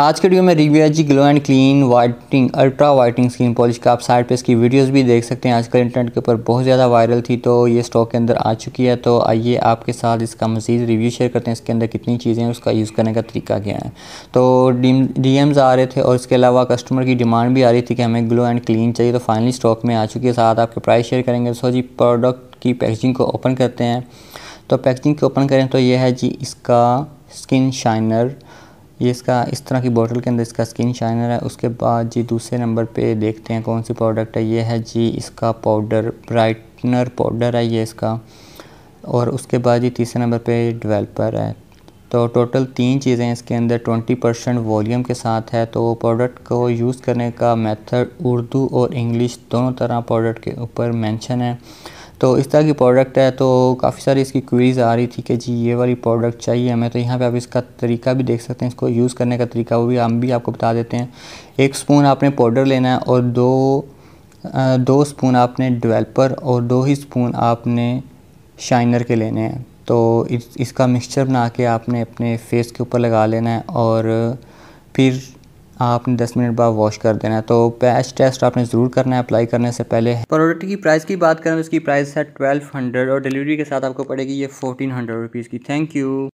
आज के वीडियो में रिव्यू है जी glow and clean whitening ultra whitening skin polish का आप साइड पे इसकी वीडियोस भी देख सकते हैं आजकल इंटरनेट के ऊपर बहुत ज़्यादा वायरल थी तो ये स्टॉक के अंदर आ चुकी है तो आइए आपके साथ इसका मजीद रिव्यू शेयर करते हैं इसके अंदर कितनी चीज़ें हैं उसका यूज़ करने का तरीका क्या है तो डी एम्स आ रहे थे और इसके अलावा कस्टमर की डिमांड भी आ रही थी कि हमें ग्लो एंड क्लीन चाहिए तो फाइनली स्टॉक में आ चुकी है साथ आपके प्राइस शेयर करेंगे सो जी प्रोडक्ट की पैकेजिंग को ओपन करते हैं तो पैकेजिंग को ओपन करें तो यह है जी इसका स्किन शाइनर ये इसका इस तरह की बोतल के अंदर इसका स्किन शाइनर है उसके बाद जी दूसरे नंबर पे देखते हैं कौन सी प्रोडक्ट है ये है जी इसका पाउडर ब्राइटनर पाउडर है ये इसका और उसके बाद जी तीसरे नंबर पे डेवलपर है तो टोटल तीन चीज़ें इसके अंदर 20 परसेंट वॉलीम के साथ है तो प्रोडक्ट को यूज़ करने का मेथड उर्दू और इंग्लिश दोनों तरह प्रोडक्ट के ऊपर मैंशन है तो इस तरह की प्रोडक्ट है तो काफ़ी सारी इसकी क्वेरीज़ आ रही थी कि जी ये वाली प्रोडक्ट चाहिए हमें तो यहाँ पे आप इसका तरीका भी देख सकते हैं इसको यूज़ करने का तरीका वो भी हम भी आपको बता देते हैं एक स्पून आपने पाउडर लेना है और दो दो स्पून आपने डिवेलपर और दो ही स्पून आपने शाइनर के लेने हैं तो इस, इसका मिक्सचर बना के आपने अपने फेस के ऊपर लगा लेना है और फिर आपने 10 मिनट बाद वॉश कर देना है तो पैच टेस्ट आपने ज़रूर करना है अप्लाई करने से पहले प्रोडक्ट की प्राइस की बात करें तो इसकी प्राइस है 1200 और डिलीवरी के साथ आपको पड़ेगी ये 1400 रुपीस की थैंक यू